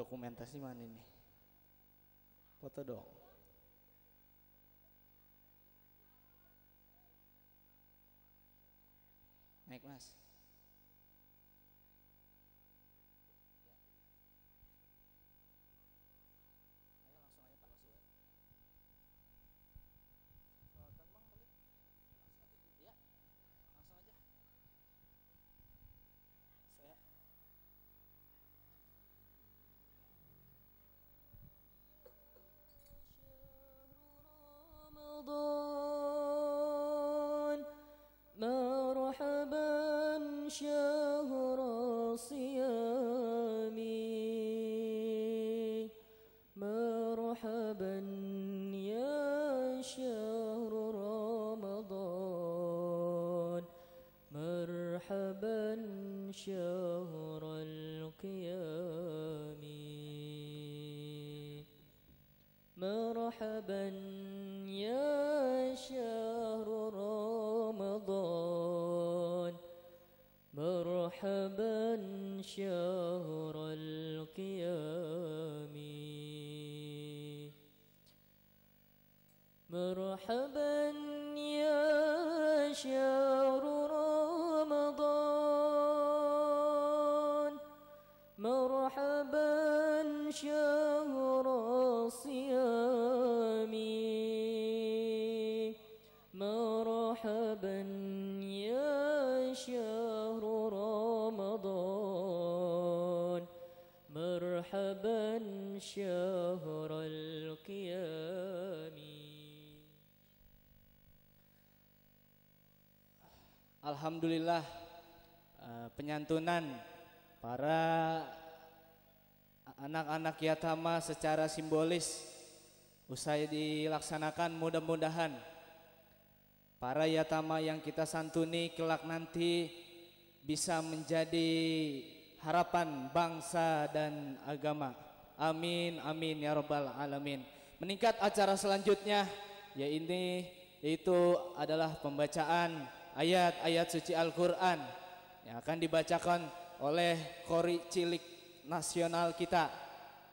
Dokumentasi mana ini? Foto dong. Naik mas. مرحبا شهر القيام مرحبا يا شهر رمضان مرحبا شهر شهر القيام Alhamdulillah eh, penyantunan para anak-anak yatama secara simbolis usai dilaksanakan mudah-mudahan para yatama yang kita santuni kelak nanti bisa menjadi harapan bangsa dan agama. Amin, amin ya rabbal alamin. Meningkat acara selanjutnya ya yaitu adalah pembacaan ayat-ayat suci Al-Qur'an yang akan dibacakan oleh kori cilik nasional kita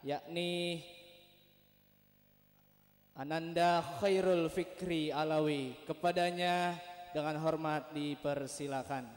yakni Ananda Khairul Fikri Alawi. Kepadanya dengan hormat dipersilakan.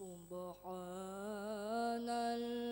سبحان الله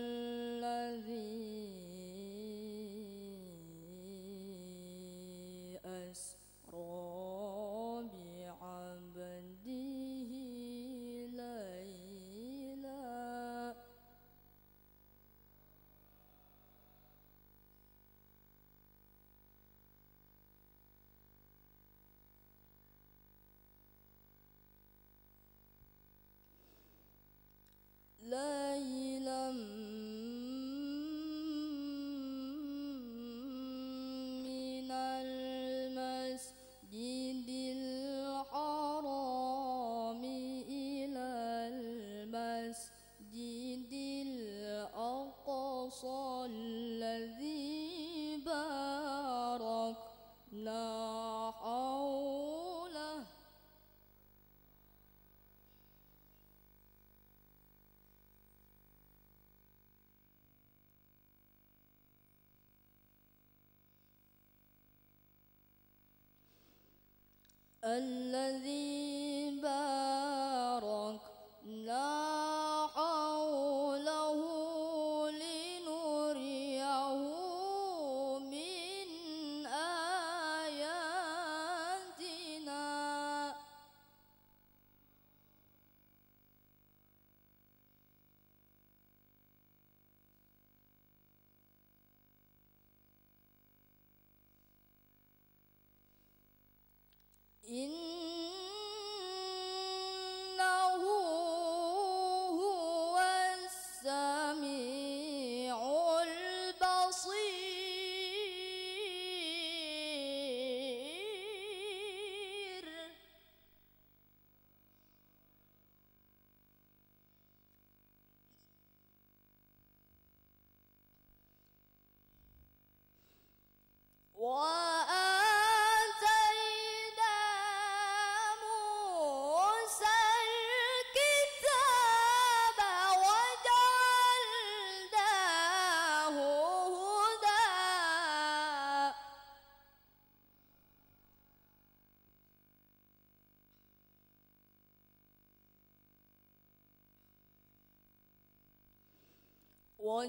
الذي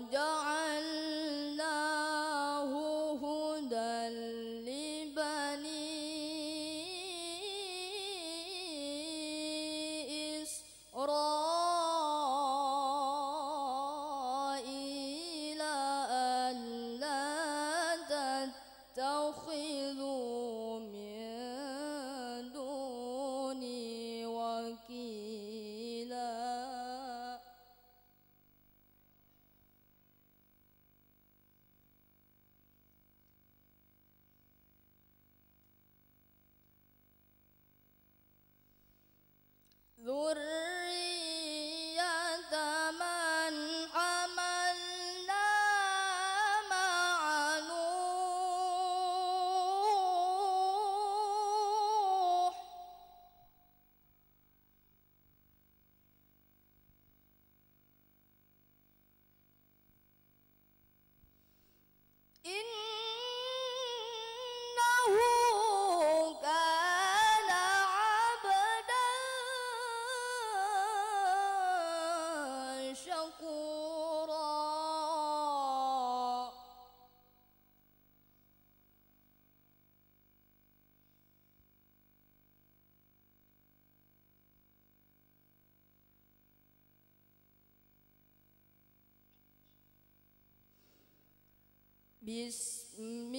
وجعلنا بسم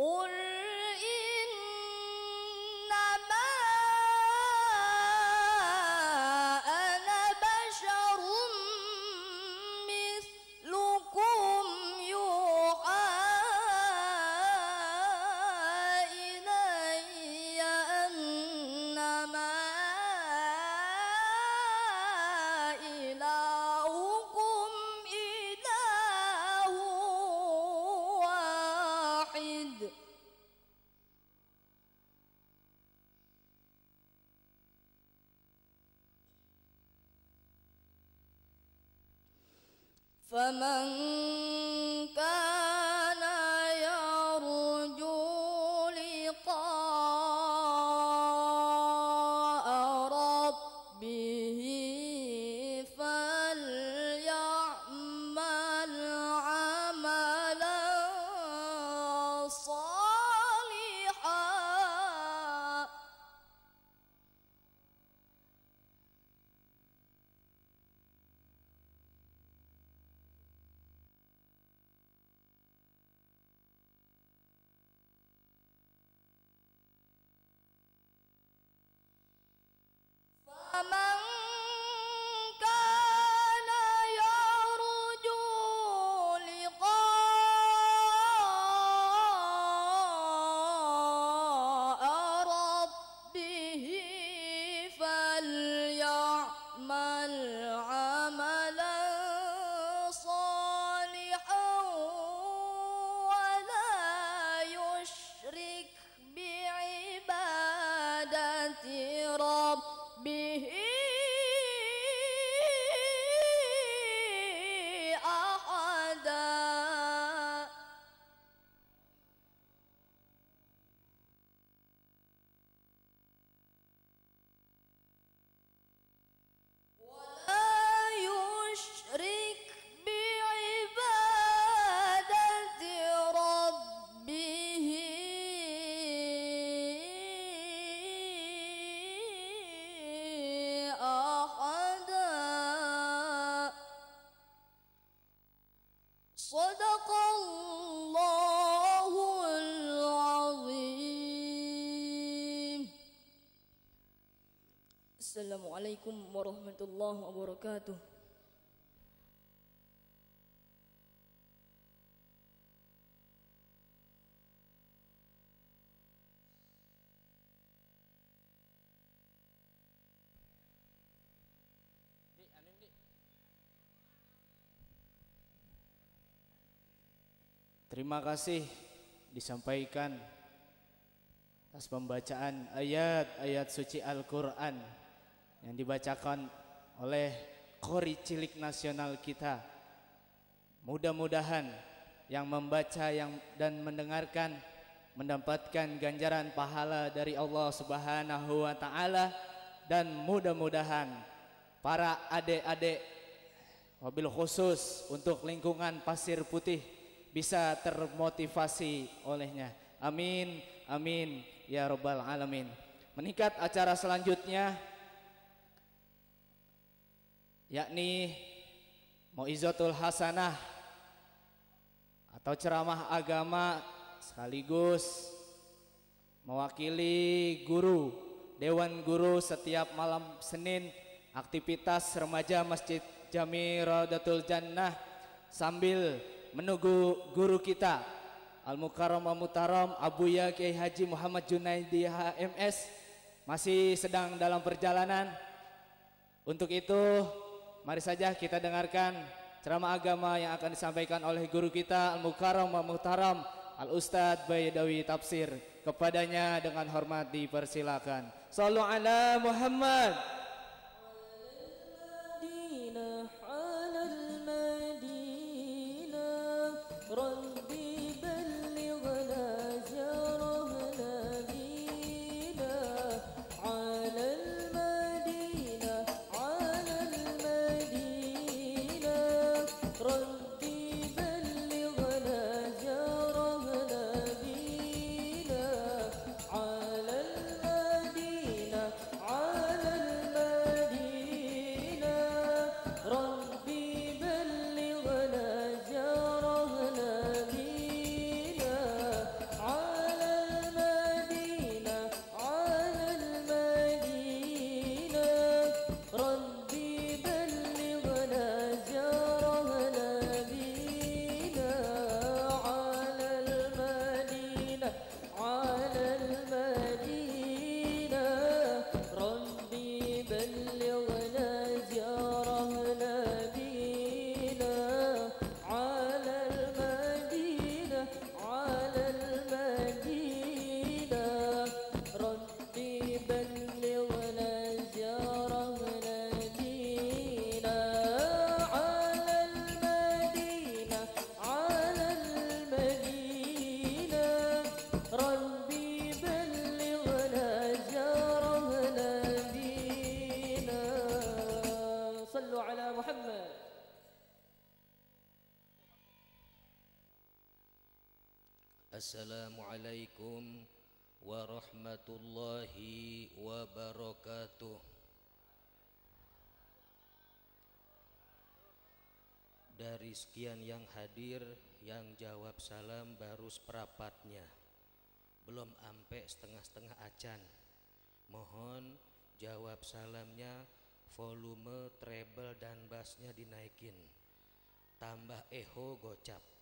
قل Assalamualaikum warahmatullahi wabarakatuh. Terima kasih disampaikan atas pembacaan ayat-ayat suci Al-Quran yang dibacakan oleh Kori Cilik Nasional kita. Mudah-mudahan yang membaca yang dan mendengarkan mendapatkan ganjaran pahala dari Allah Subhanahu wa taala dan mudah-mudahan para adik-adik mobil khusus untuk lingkungan Pasir Putih bisa termotivasi olehnya. Amin, amin ya rabbal alamin. Meningkat acara selanjutnya yakni Moizotul Hasanah atau ceramah agama sekaligus mewakili guru Dewan Guru setiap malam Senin aktivitas remaja Masjid Jami Raudatul Jannah sambil menunggu guru kita Al Mukarram Al Mutaram Abuya Kiai Haji Muhammad Junaidi HMS masih sedang dalam perjalanan untuk itu Mari saja kita dengarkan ceramah agama yang akan disampaikan oleh guru kita Al-Mukarram wa Muhtaram Al-Ustadz Bayedawi Tafsir. Kepadanya dengan hormat dipersilakan. Sallu ala Muhammad. Assalamualaikum warahmatullahi wabarakatuh Dari sekian yang hadir yang jawab salam baru seperapatnya Belum ampe setengah-setengah acan Mohon jawab salamnya volume treble dan bassnya dinaikin tambah eho gocap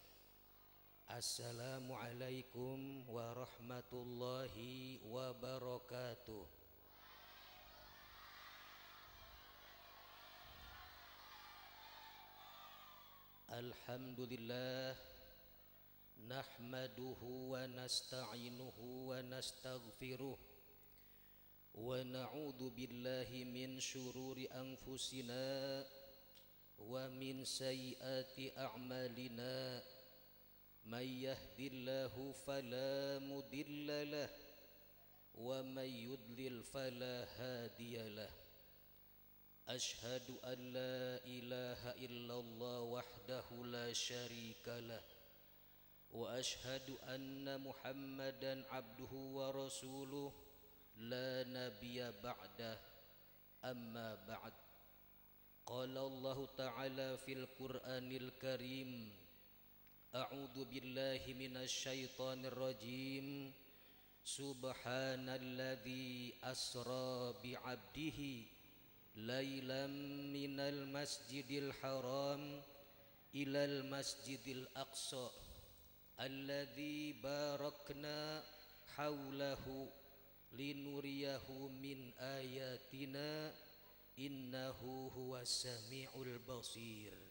Assalamualaikum warahmatullahi wabarakatuh Alhamdulillah Nahmaduhu wa nasta'inuhu wa nastaghfiruh Wa na'udhu billahi min syururi anfusina Wa min sayyati a'malina من يهد الله فلا مدل له ومن يضلل فلا هادي له أشهد أن لا إله إلا الله وحده لا شريك له وأشهد أن محمدا عبده ورسوله لا نبي بعده أما بعد قال الله تعالى في القرآن الكريم أعوذ بالله من الشيطان الرجيم سبحان الذي أسرى بعبده ليلا من المسجد الحرام إلى المسجد الأقصى الذي باركنا حوله لنريه من آياتنا إنه هو السميع البصير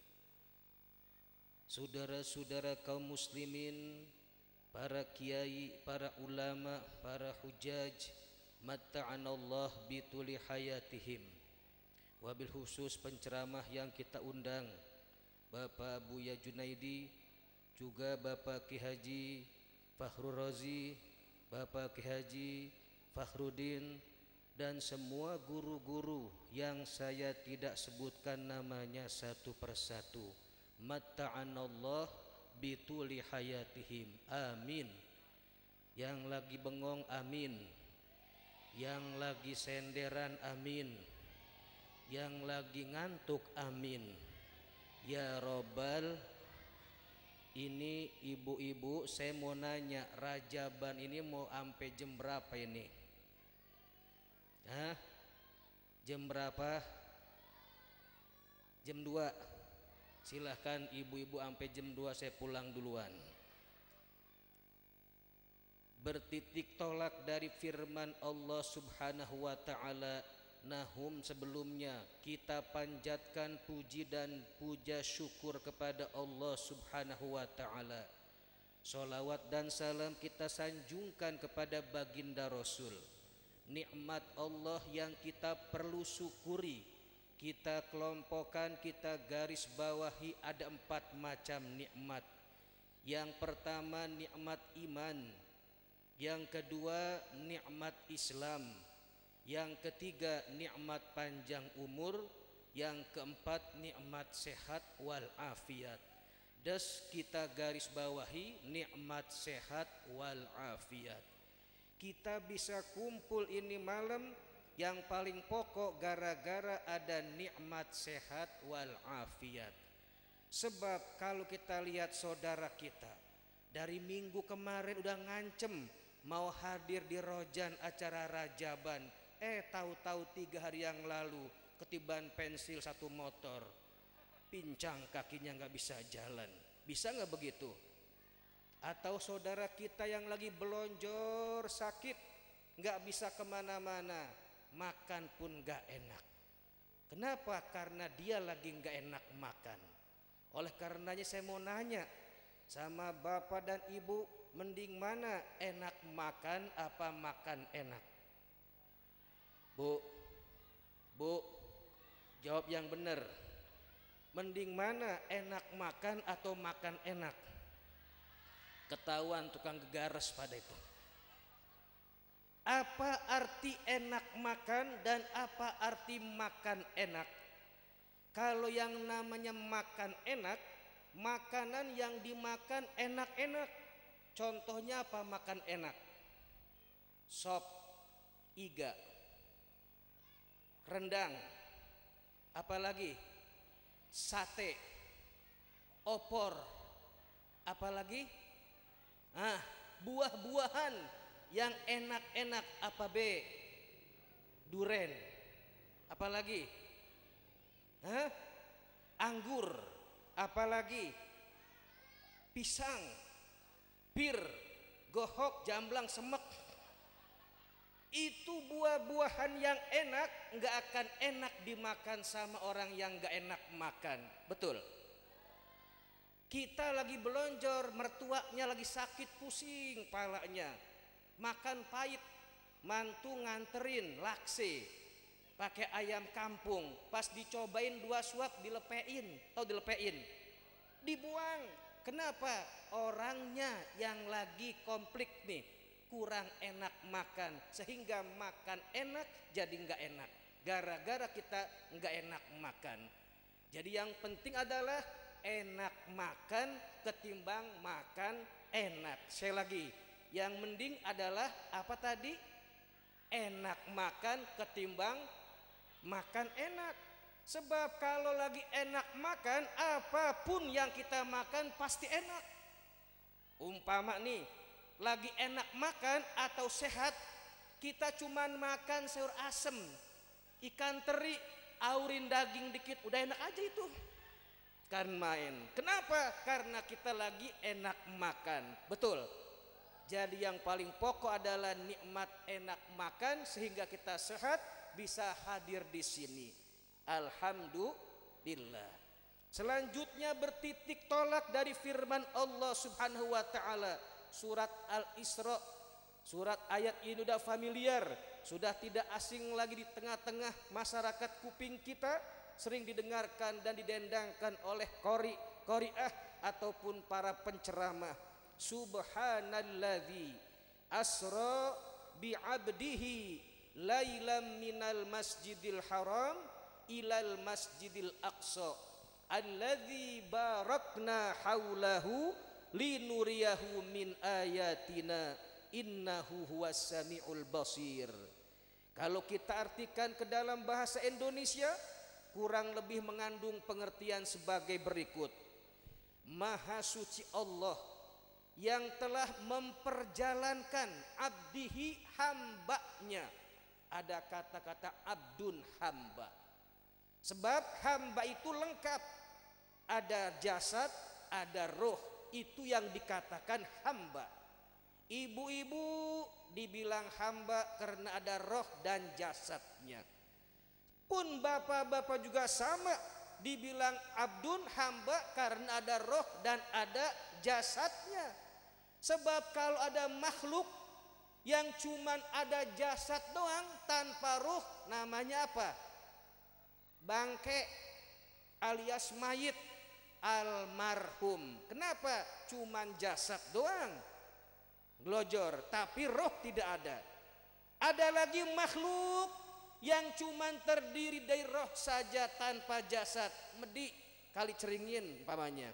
saudara-saudara kaum muslimin, para kiai, para ulama, para hujaj, allah bituli hayatihim. Wabil khusus penceramah yang kita undang, Bapak Buya Junaidi, juga Bapak Ki Haji Fahru Razi, Bapak Ki Haji Fakhruddin, dan semua guru-guru yang saya tidak sebutkan namanya satu persatu matta'anallah bituli hayatihim amin yang lagi bengong amin yang lagi senderan amin yang lagi ngantuk amin ya robbal ini ibu-ibu saya mau nanya Rajaban ini mau sampai jam berapa ini Hah? jam berapa jam 2 silahkan ibu-ibu sampai jam 2 saya pulang duluan bertitik tolak dari firman Allah Subhanahu wa taala nahum sebelumnya kita panjatkan puji dan puja syukur kepada Allah Subhanahu wa taala Salawat dan salam kita sanjungkan kepada baginda Rasul Nikmat Allah yang kita perlu syukuri kita kelompokkan, kita garis bawahi ada empat macam nikmat. Yang pertama nikmat iman, yang kedua nikmat Islam, yang ketiga nikmat panjang umur, yang keempat nikmat sehat wal afiat. Des kita garis bawahi nikmat sehat wal afiat. Kita bisa kumpul ini malam yang paling pokok gara-gara ada nikmat sehat wal afiat. Sebab kalau kita lihat saudara kita dari minggu kemarin udah ngancem mau hadir di Rojan acara Rajaban. Eh tahu-tahu tiga hari yang lalu ketiban pensil satu motor. Pincang kakinya nggak bisa jalan. Bisa nggak begitu? Atau saudara kita yang lagi belonjor sakit nggak bisa kemana-mana makan pun gak enak. Kenapa? Karena dia lagi gak enak makan. Oleh karenanya saya mau nanya sama bapak dan ibu, mending mana enak makan apa makan enak? Bu, bu, jawab yang benar. Mending mana enak makan atau makan enak? Ketahuan tukang gegares pada itu. Apa arti enak makan dan apa arti makan enak? Kalau yang namanya makan enak, makanan yang dimakan enak-enak. Contohnya apa makan enak? Sop, iga, rendang, apalagi sate, opor, apalagi ah buah-buahan yang enak-enak apa B? Duren. Apalagi? Hah? Anggur. Apalagi? Pisang. Pir, Gohok, jamblang, semek. Itu buah-buahan yang enak nggak akan enak dimakan sama orang yang nggak enak makan. Betul. Kita lagi belonjor, mertuanya lagi sakit pusing palanya makan pahit mantu nganterin laksi pakai ayam kampung pas dicobain dua suap dilepein atau dilepein dibuang kenapa orangnya yang lagi konflik nih kurang enak makan sehingga makan enak jadi nggak enak gara-gara kita nggak enak makan jadi yang penting adalah enak makan ketimbang makan enak saya lagi yang mending adalah apa tadi? Enak makan ketimbang makan enak. Sebab kalau lagi enak makan, apapun yang kita makan pasti enak. Umpama nih, lagi enak makan atau sehat, kita cuman makan sayur asem, ikan teri, aurin daging dikit, udah enak aja itu. Kan main. Kenapa? Karena kita lagi enak makan. Betul. Jadi yang paling pokok adalah nikmat enak makan sehingga kita sehat bisa hadir di sini. Alhamdulillah. Selanjutnya bertitik tolak dari firman Allah Subhanahu wa taala surat Al-Isra Surat ayat ini sudah familiar, sudah tidak asing lagi di tengah-tengah masyarakat kuping kita, sering didengarkan dan didendangkan oleh kori, koriah ataupun para penceramah subhanalladzi asra abdihi lailam minal masjidil haram ilal masjidil aqsa alladzi barakna haulahu linuriyahu min ayatina innahu huwas samiul basir kalau kita artikan ke dalam bahasa Indonesia kurang lebih mengandung pengertian sebagai berikut Maha suci Allah yang telah memperjalankan abdihi hambanya ada kata-kata abdun hamba sebab hamba itu lengkap ada jasad ada roh itu yang dikatakan hamba ibu-ibu dibilang hamba karena ada roh dan jasadnya pun bapak-bapak juga sama dibilang abdun hamba karena ada roh dan ada jasadnya Sebab kalau ada makhluk yang cuma ada jasad doang tanpa ruh namanya apa? Bangke alias mayit almarhum. Kenapa? Cuman jasad doang. Glojor, tapi roh tidak ada. Ada lagi makhluk yang cuma terdiri dari roh saja tanpa jasad, medik kali ceringin umpamanya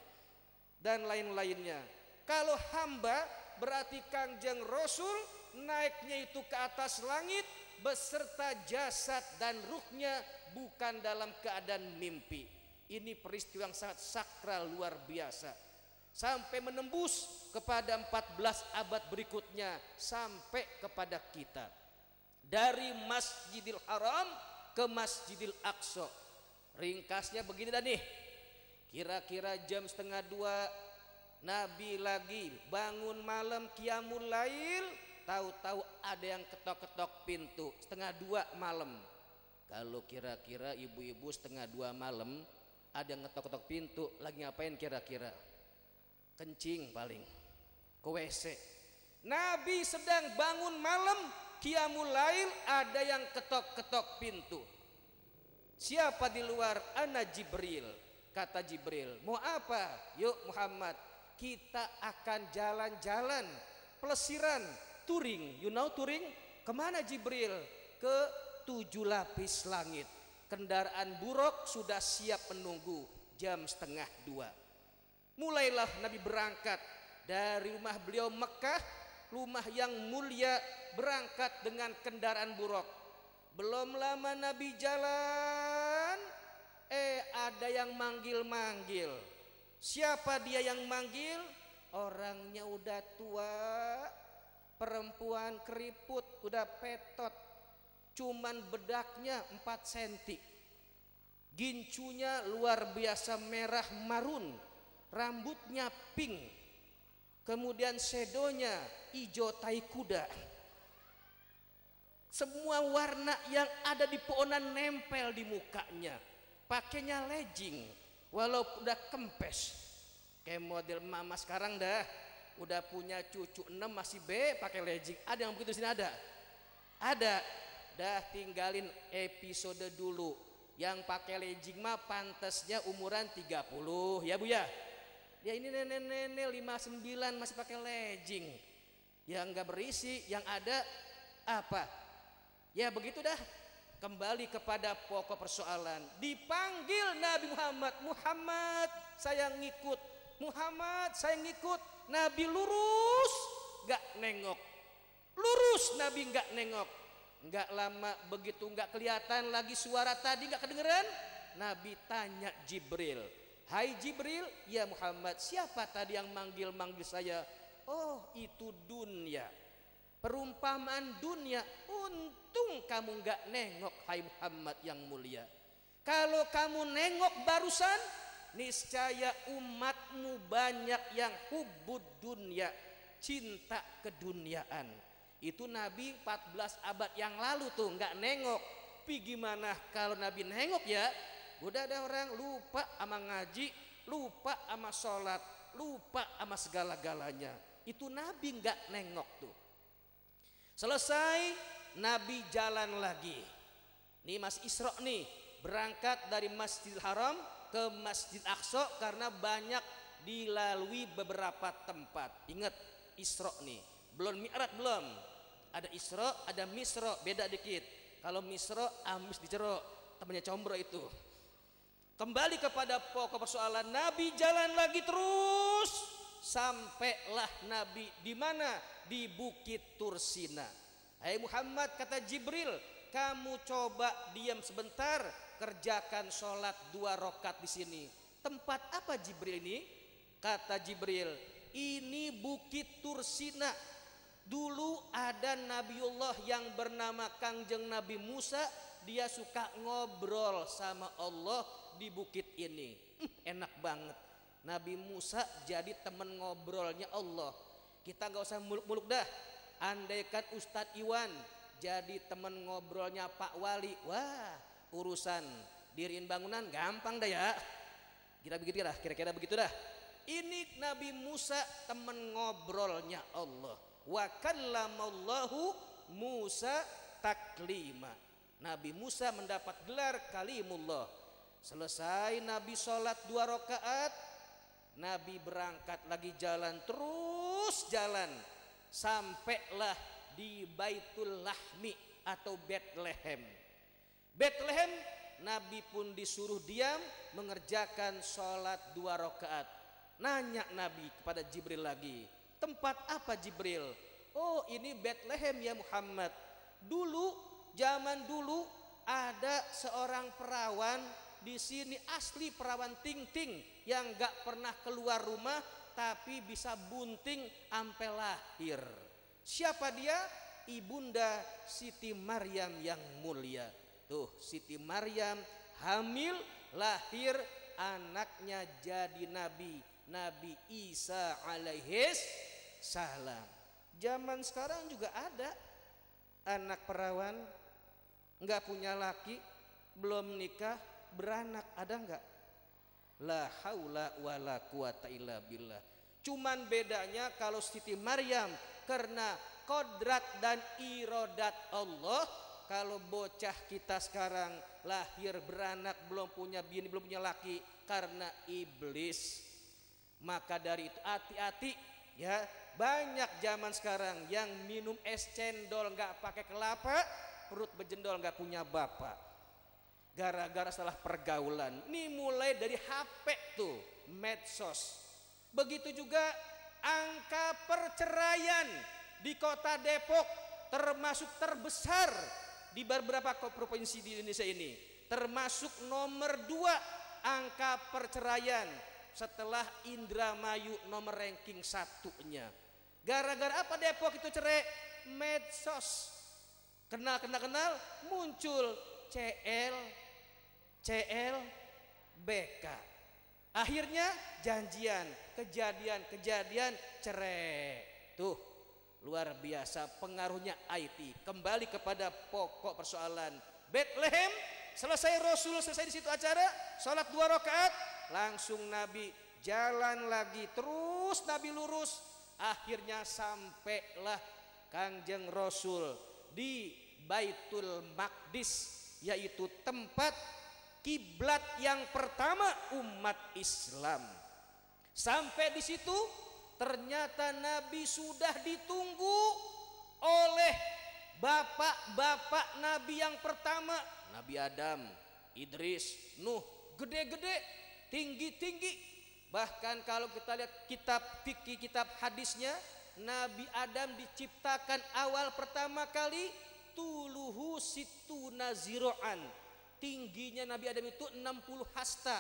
dan lain-lainnya. Kalau hamba berarti Kangjeng Rasul naiknya itu ke atas langit beserta jasad dan ruhnya bukan dalam keadaan mimpi. Ini peristiwa yang sangat sakral luar biasa sampai menembus kepada 14 abad berikutnya sampai kepada kita dari Masjidil Haram ke Masjidil Aqsa ringkasnya begini dan nih kira-kira jam setengah dua Nabi lagi bangun malam kiamul lail tahu-tahu ada yang ketok-ketok pintu setengah dua malam kalau kira-kira ibu-ibu setengah dua malam ada yang ketok ketok pintu lagi ngapain kira-kira kencing paling ke WC Nabi sedang bangun malam kiamul lail ada yang ketok-ketok pintu siapa di luar ana Jibril kata Jibril mau apa yuk Muhammad kita akan jalan-jalan pelesiran touring you know touring kemana Jibril ke tujuh lapis langit kendaraan buruk sudah siap menunggu jam setengah dua mulailah Nabi berangkat dari rumah beliau Mekah rumah yang mulia berangkat dengan kendaraan buruk belum lama Nabi jalan eh ada yang manggil-manggil Siapa dia yang manggil? Orangnya udah tua, perempuan keriput, udah petot. Cuman bedaknya 4 cm. Gincunya luar biasa merah marun, rambutnya pink. Kemudian sedonya hijau tai kuda. Semua warna yang ada di pohonan nempel di mukanya. Pakainya legging walau udah kempes kayak model mama sekarang dah udah punya cucu 6 masih B pakai legging ada yang begitu sini ada ada dah tinggalin episode dulu yang pakai legging mah pantasnya umuran 30 ya Bu ya ya ini nenek-nenek 59 masih pakai legging yang gak berisi yang ada apa ya begitu dah kembali kepada pokok persoalan dipanggil Nabi Muhammad Muhammad saya ngikut Muhammad saya ngikut Nabi lurus gak nengok lurus Nabi gak nengok gak lama begitu gak kelihatan lagi suara tadi gak kedengeran Nabi tanya Jibril Hai Jibril ya Muhammad siapa tadi yang manggil-manggil saya Oh itu dunia perumpamaan dunia untung kamu nggak nengok hai Muhammad yang mulia kalau kamu nengok barusan niscaya umatmu banyak yang hubud dunia cinta keduniaan itu Nabi 14 abad yang lalu tuh nggak nengok tapi gimana kalau Nabi nengok ya udah ada orang lupa sama ngaji lupa sama sholat lupa sama segala-galanya itu Nabi nggak nengok tuh Selesai Nabi jalan lagi. Nih Mas Isra nih berangkat dari Masjid Haram ke Masjid Aqsa karena banyak dilalui beberapa tempat. Ingat Isra nih, belum Mi'raj belum. Ada Isra, ada Misra, beda dikit. Kalau Misra amis dijerok, temannya combro itu. Kembali kepada pokok persoalan Nabi jalan lagi terus sampailah Nabi di mana? Di Bukit Tursina. Hai Muhammad kata Jibril, kamu coba diam sebentar, kerjakan sholat dua rokat di sini. Tempat apa Jibril ini? Kata Jibril, ini Bukit Tursina. Dulu ada Nabiullah yang bernama Kangjeng Nabi Musa, dia suka ngobrol sama Allah di bukit ini. Enak banget Nabi Musa jadi teman ngobrolnya Allah. Kita nggak usah muluk-muluk dah. Andaikan Ustadz Iwan jadi teman ngobrolnya Pak Wali. Wah, urusan diriin bangunan gampang dah ya. Kita begitu dah, kira-kira begitu dah. Ini Nabi Musa teman ngobrolnya Allah. Wa kallamallahu Musa taklima. Nabi Musa mendapat gelar kalimullah. Selesai Nabi sholat dua rakaat, Nabi berangkat lagi jalan terus jalan sampailah di Baitul Lahmi atau Bethlehem. Bethlehem Nabi pun disuruh diam mengerjakan sholat dua rakaat. Nanya Nabi kepada Jibril lagi, tempat apa Jibril? Oh ini Bethlehem ya Muhammad. Dulu zaman dulu ada seorang perawan di sini asli perawan ting ting yang gak pernah keluar rumah tapi bisa bunting ampe lahir. Siapa dia? Ibunda Siti Maryam yang mulia. Tuh, Siti Maryam hamil lahir anaknya jadi nabi, Nabi Isa alaihis salam. Zaman sekarang juga ada anak perawan nggak punya laki, belum nikah, beranak, ada nggak? La haula wala quwata illa billah. Cuman bedanya kalau Siti Maryam karena kodrat dan irodat Allah kalau bocah kita sekarang lahir beranak belum punya bini belum punya laki karena iblis maka dari itu hati-hati ya banyak zaman sekarang yang minum es cendol enggak pakai kelapa perut bejendol enggak punya bapak Gara-gara salah pergaulan. Ini mulai dari HP tuh, medsos. Begitu juga angka perceraian di kota Depok termasuk terbesar di beberapa provinsi di Indonesia ini. Termasuk nomor dua angka perceraian setelah Indramayu nomor ranking satunya. Gara-gara apa Depok itu cerai? Medsos. Kenal, kenal, kenal, muncul CL, CLBK. Akhirnya janjian, kejadian-kejadian cerai. Tuh, luar biasa pengaruhnya IT. Kembali kepada pokok persoalan. Bethlehem, selesai Rasul, selesai di situ acara, sholat dua rakaat, langsung Nabi jalan lagi, terus Nabi lurus, akhirnya sampailah Kangjeng Rasul di Baitul Maqdis yaitu tempat kiblat yang pertama umat Islam. Sampai di situ ternyata Nabi sudah ditunggu oleh bapak-bapak Nabi yang pertama, Nabi Adam, Idris, Nuh, gede-gede, tinggi-tinggi. Bahkan kalau kita lihat kitab fikih, kitab hadisnya, Nabi Adam diciptakan awal pertama kali tuluhu situ naziroan tingginya Nabi Adam itu 60 hasta.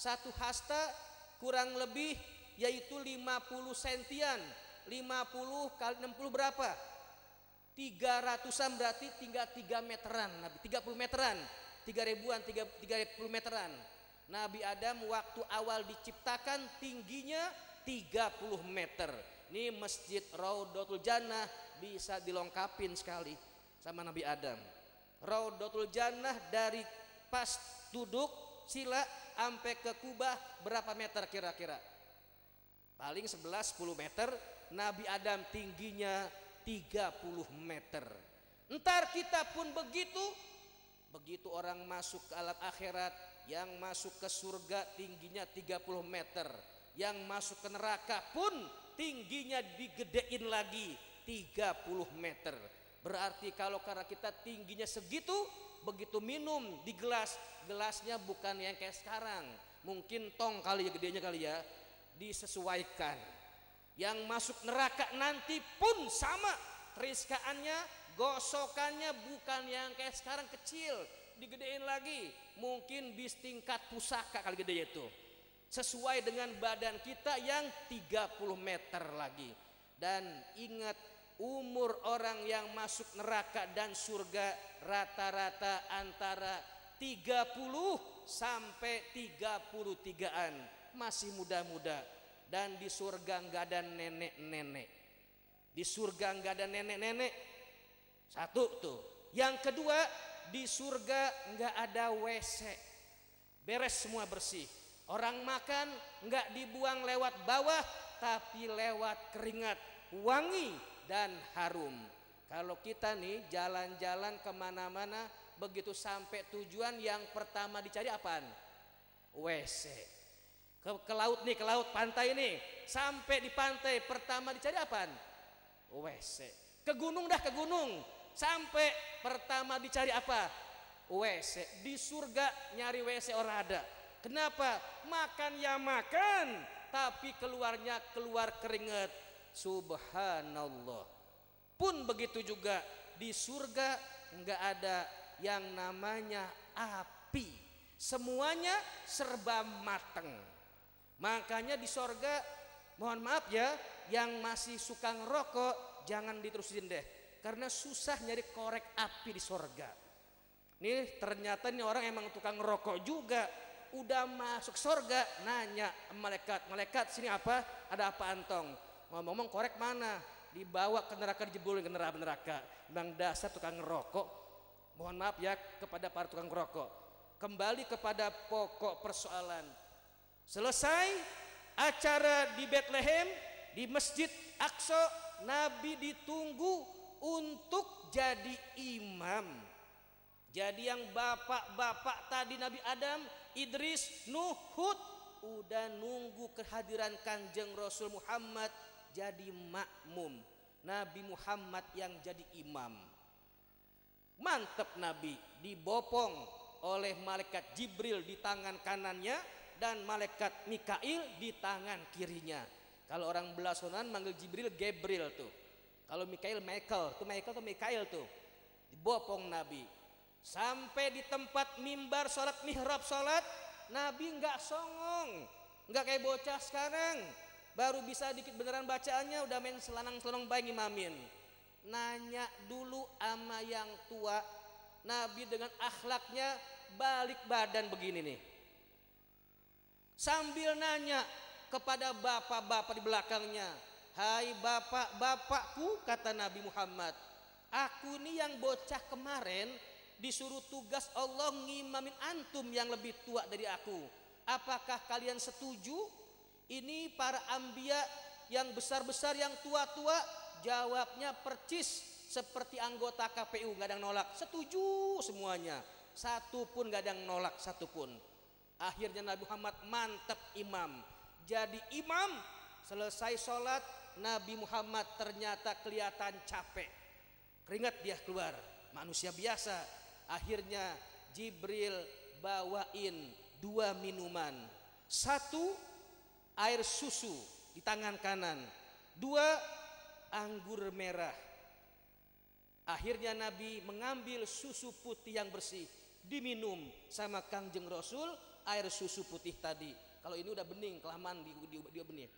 Satu hasta kurang lebih yaitu 50 sentian. 50 kali 60 berapa? 300-an berarti tinggal 3 meteran, 30 meteran. 3 ribuan, 3, 30 meteran. Nabi Adam waktu awal diciptakan tingginya 30 meter. Ini masjid Raudatul Jannah bisa dilengkapin sekali sama Nabi Adam. Raudatul Jannah dari pas duduk sila sampai ke kubah berapa meter kira-kira paling 11-10 meter Nabi Adam tingginya 30 meter Entar kita pun begitu begitu orang masuk ke alam akhirat yang masuk ke surga tingginya 30 meter yang masuk ke neraka pun tingginya digedein lagi 30 meter berarti kalau karena kita tingginya segitu begitu minum di gelas, gelasnya bukan yang kayak sekarang. Mungkin tong kali ya gedenya kali ya, disesuaikan. Yang masuk neraka nanti pun sama riskaannya, gosokannya bukan yang kayak sekarang kecil, digedein lagi. Mungkin bis tingkat pusaka kali gede itu. Sesuai dengan badan kita yang 30 meter lagi. Dan ingat umur orang yang masuk neraka dan surga rata-rata antara 30 sampai 33-an masih muda-muda dan di surga nggak ada nenek-nenek di surga nggak ada nenek-nenek satu tuh yang kedua di surga nggak ada WC beres semua bersih orang makan nggak dibuang lewat bawah tapi lewat keringat wangi dan harum. Kalau kita nih jalan-jalan kemana-mana begitu sampai tujuan yang pertama dicari apaan? WC. Ke, ke laut nih, ke laut pantai nih. Sampai di pantai pertama dicari apaan? WC. Ke gunung dah ke gunung. Sampai pertama dicari apa? WC. Di surga nyari WC orang ada. Kenapa? Makan ya makan, tapi keluarnya keluar keringet subhanallah pun begitu juga di surga nggak ada yang namanya api semuanya serba mateng makanya di surga mohon maaf ya yang masih suka ngerokok jangan diterusin deh karena susah nyari korek api di surga nih ternyata nih orang emang tukang ngerokok juga udah masuk surga nanya malaikat malaikat sini apa ada apa antong Ngomong-ngomong korek mana? Dibawa ke neraka dijebulin ke neraka neraka. Bang dasar tukang ngerokok. Mohon maaf ya kepada para tukang rokok Kembali kepada pokok persoalan. Selesai acara di Bethlehem di Masjid Aqsa Nabi ditunggu untuk jadi imam. Jadi yang bapak-bapak tadi Nabi Adam, Idris, Nuh, udah nunggu kehadiran Kanjeng Rasul Muhammad jadi makmum Nabi Muhammad yang jadi imam mantep Nabi dibopong oleh malaikat Jibril di tangan kanannya dan malaikat Mikail di tangan kirinya kalau orang belasunan manggil Jibril Gabriel tuh kalau Mikail Michael tuh Michael tuh Mikail tuh dibopong Nabi sampai di tempat mimbar sholat mihrab sholat Nabi nggak songong nggak kayak bocah sekarang baru bisa dikit beneran bacaannya udah main selanang-selanang bayi imamin nanya dulu ama yang tua Nabi dengan akhlaknya balik badan begini nih sambil nanya kepada bapak-bapak di belakangnya Hai bapak, bapakku kata Nabi Muhammad Aku ini yang bocah kemarin disuruh tugas Allah ngimamin antum yang lebih tua dari aku Apakah kalian setuju? Ini para ambia yang besar-besar, yang tua-tua, jawabnya percis seperti anggota KPU, nggak ada yang nolak. Setuju semuanya. Satu pun nggak ada yang nolak, satu pun. Akhirnya Nabi Muhammad mantap imam. Jadi imam selesai sholat Nabi Muhammad ternyata kelihatan capek. Keringat dia keluar. Manusia biasa. Akhirnya Jibril bawain dua minuman. Satu air susu di tangan kanan, dua anggur merah. Akhirnya Nabi mengambil susu putih yang bersih, diminum sama Kangjeng Rasul air susu putih tadi. Kalau ini udah bening, kelamaan di, di, di bening.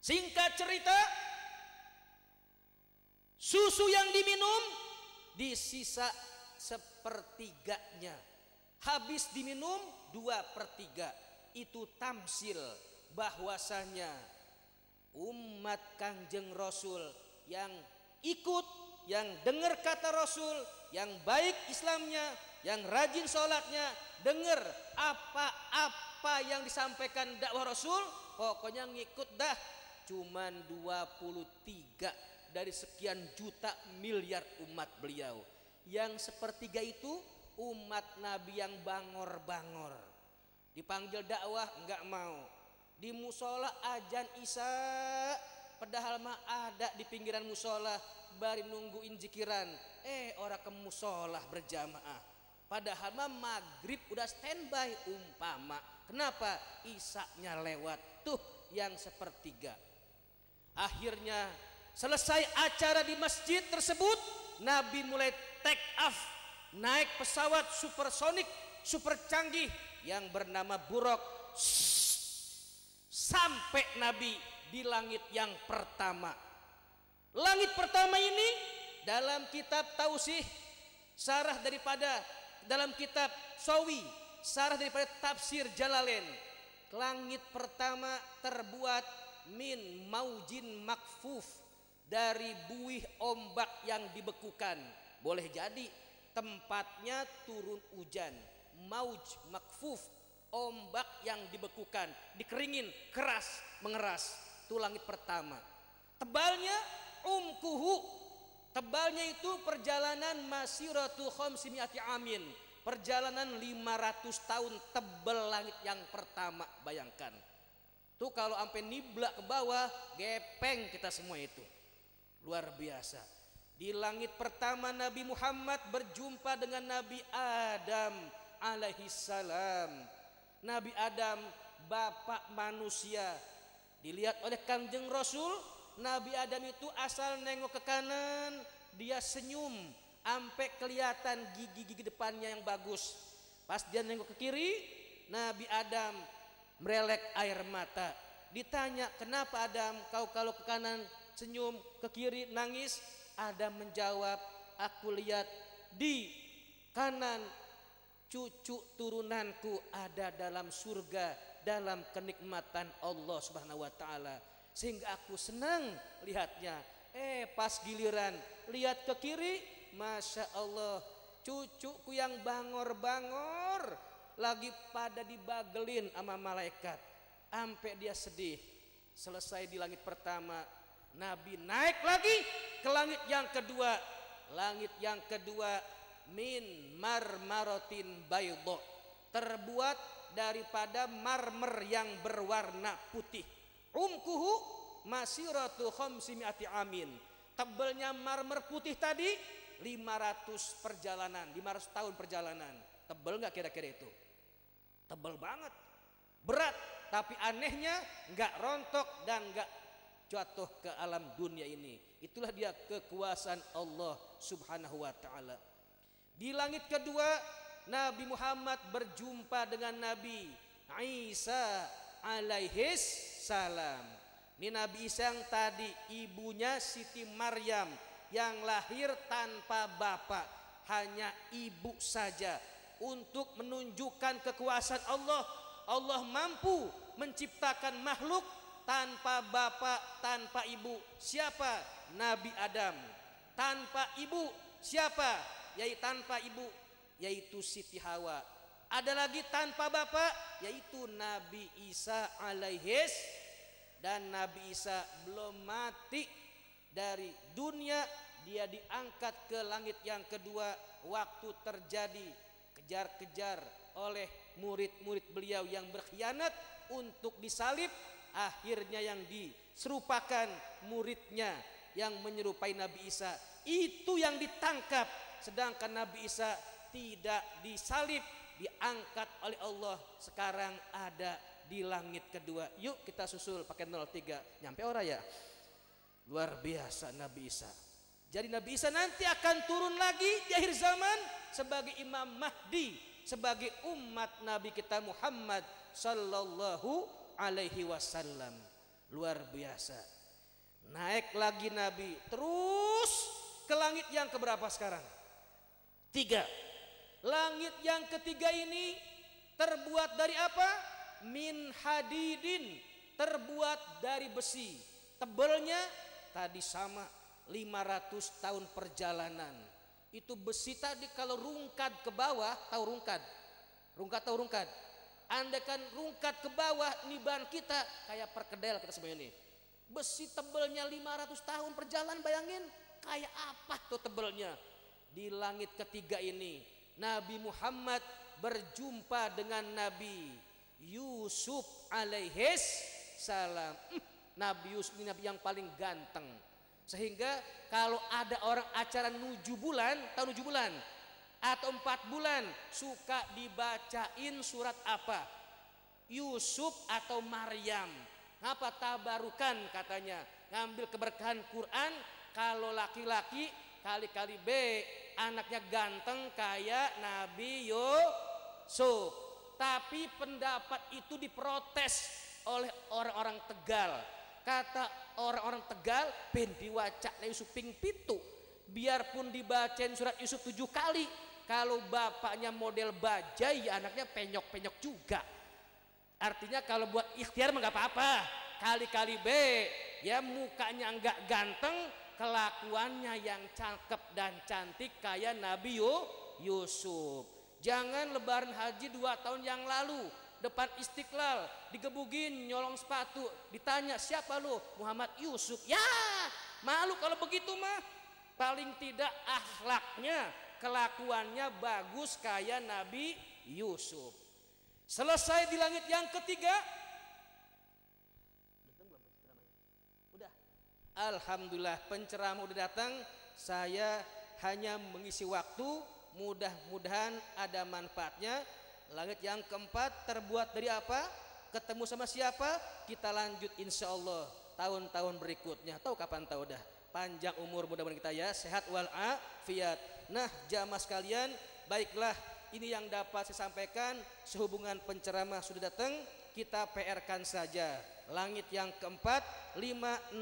Singkat cerita, susu yang diminum disisa sepertiganya habis diminum dua per tiga itu tamsil bahwasanya umat kanjeng rasul yang ikut yang dengar kata rasul yang baik Islamnya yang rajin sholatnya dengar apa-apa yang disampaikan dakwah rasul pokoknya ngikut dah cuman 23 dari sekian juta miliar umat beliau yang sepertiga itu umat Nabi yang bangor-bangor. Dipanggil dakwah nggak mau. Di musola ajan Isa padahal mah ada di pinggiran musola bari nungguin jikiran Eh orang ke musola berjamaah. Padahal mah maghrib udah standby umpama. Kenapa? Isaknya lewat. Tuh yang sepertiga. Akhirnya selesai acara di masjid tersebut. Nabi mulai take off naik pesawat supersonik super canggih yang bernama Burok sampai Nabi di langit yang pertama. Langit pertama ini dalam kitab Tausih sarah daripada dalam kitab Sawi sarah daripada tafsir Jalalain. Langit pertama terbuat min maujin makfuf dari buih ombak yang dibekukan. Boleh jadi tempatnya turun hujan mauj makfuf ombak yang dibekukan dikeringin keras mengeras itu langit pertama tebalnya umkuhu tebalnya itu perjalanan masiratu khamsimiati amin perjalanan 500 tahun tebel langit yang pertama bayangkan itu kalau sampai nibla ke bawah gepeng kita semua itu luar biasa di langit pertama Nabi Muhammad berjumpa dengan Nabi Adam salam. Nabi Adam bapak manusia. Dilihat oleh Kanjeng Rasul, Nabi Adam itu asal nengok ke kanan, dia senyum sampai kelihatan gigi-gigi depannya yang bagus. Pas dia nengok ke kiri, Nabi Adam merelek air mata. Ditanya, "Kenapa Adam kau kalau ke kanan senyum, ke kiri nangis?" Adam menjawab, aku lihat di kanan cucu turunanku ada dalam surga dalam kenikmatan Allah Subhanahu wa taala sehingga aku senang lihatnya. Eh pas giliran lihat ke kiri, masya Allah cucuku yang bangor-bangor lagi pada dibagelin sama malaikat. Ampe dia sedih. Selesai di langit pertama, Nabi naik lagi ke langit yang kedua langit yang kedua min marmarotin baydo terbuat daripada marmer yang berwarna putih umkuhu masiratu khamsimiati amin tebelnya marmer putih tadi 500 perjalanan 500 tahun perjalanan tebel nggak kira-kira itu tebel banget berat tapi anehnya nggak rontok dan nggak jatuh ke alam dunia ini. Itulah dia kekuasaan Allah Subhanahu wa taala. Di langit kedua, Nabi Muhammad berjumpa dengan Nabi Isa alaihis salam. Ini Nabi Isa yang tadi ibunya Siti Maryam yang lahir tanpa bapak, hanya ibu saja untuk menunjukkan kekuasaan Allah. Allah mampu menciptakan makhluk tanpa bapak, tanpa ibu. Siapa? Nabi Adam. Tanpa ibu siapa? Yaitu tanpa ibu, yaitu Siti Hawa. Ada lagi tanpa bapak, yaitu Nabi Isa alaihis dan Nabi Isa belum mati dari dunia dia diangkat ke langit yang kedua waktu terjadi kejar-kejar oleh murid-murid beliau yang berkhianat untuk disalib akhirnya yang diserupakan muridnya yang menyerupai Nabi Isa itu yang ditangkap sedangkan Nabi Isa tidak disalib diangkat oleh Allah sekarang ada di langit kedua yuk kita susul pakai 03 nyampe ora ya luar biasa Nabi Isa jadi Nabi Isa nanti akan turun lagi di akhir zaman sebagai Imam Mahdi sebagai umat Nabi kita Muhammad sallallahu alaihi wasallam. Luar biasa. Naik lagi Nabi terus ke langit yang keberapa sekarang? Tiga. Langit yang ketiga ini terbuat dari apa? Min hadidin. Terbuat dari besi. Tebelnya tadi sama 500 tahun perjalanan. Itu besi tadi kalau rungkad ke bawah, tahu rungkad? Rungkad tahu rungkad? Andakan rungkat ke bawah nih ban kita kayak perkedel kita semua ini. Besi tebelnya 500 tahun perjalanan bayangin kayak apa tuh tebelnya. Di langit ketiga ini Nabi Muhammad berjumpa dengan Nabi Yusuf alaihis salam. Hmm, nabi Yusuf ini nabi yang paling ganteng. Sehingga kalau ada orang acara nuju bulan, tahun nuju bulan, atau empat bulan suka dibacain surat apa? Yusuf atau Maryam. Apa tabarukan katanya. Ngambil keberkahan Quran kalau laki-laki kali-kali B anaknya ganteng kayak Nabi Yusuf. Tapi pendapat itu diprotes oleh orang-orang Tegal. Kata orang-orang Tegal, ben diwacak Yusuf ping pitu. Biarpun dibacain surat Yusuf tujuh kali, kalau bapaknya model bajai, ya anaknya penyok-penyok juga. Artinya kalau buat ikhtiar nggak apa-apa. Kali-kali B, ya mukanya nggak ganteng, kelakuannya yang cakep dan cantik kayak Nabi Yusuf. Jangan lebaran haji dua tahun yang lalu depan istiqlal digebugin nyolong sepatu ditanya siapa lu Muhammad Yusuf ya malu kalau begitu mah paling tidak akhlaknya kelakuannya bagus kayak Nabi Yusuf. Selesai di langit yang ketiga. Udah. Alhamdulillah penceramah udah datang. Saya hanya mengisi waktu. Mudah-mudahan ada manfaatnya. Langit yang keempat terbuat dari apa? Ketemu sama siapa? Kita lanjut insya Allah tahun-tahun berikutnya. Tahu kapan tahu dah. Panjang umur mudah-mudahan kita ya. Sehat wal Nah, jamaah sekalian, baiklah ini yang dapat saya sampaikan sehubungan penceramah sudah datang kita PR-kan saja langit yang keempat 567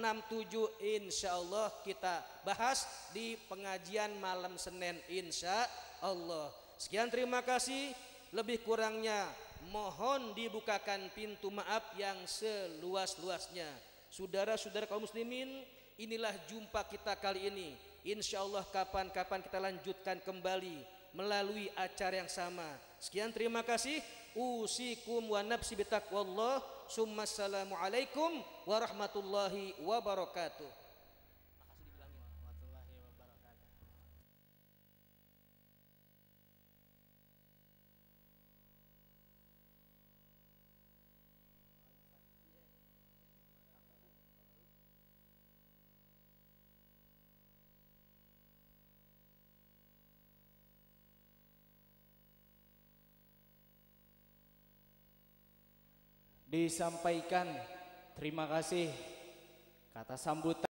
insya Allah kita bahas di pengajian malam Senin insya Allah sekian terima kasih lebih kurangnya mohon dibukakan pintu maaf yang seluas-luasnya saudara-saudara kaum muslimin inilah jumpa kita kali ini Insya Allah kapan-kapan kita lanjutkan kembali melalui acara yang sama. Sekian terima kasih. Usikum wa nafsi bitaqwallah. Assalamualaikum warahmatullahi wabarakatuh. disampaikan terima kasih kata sambutan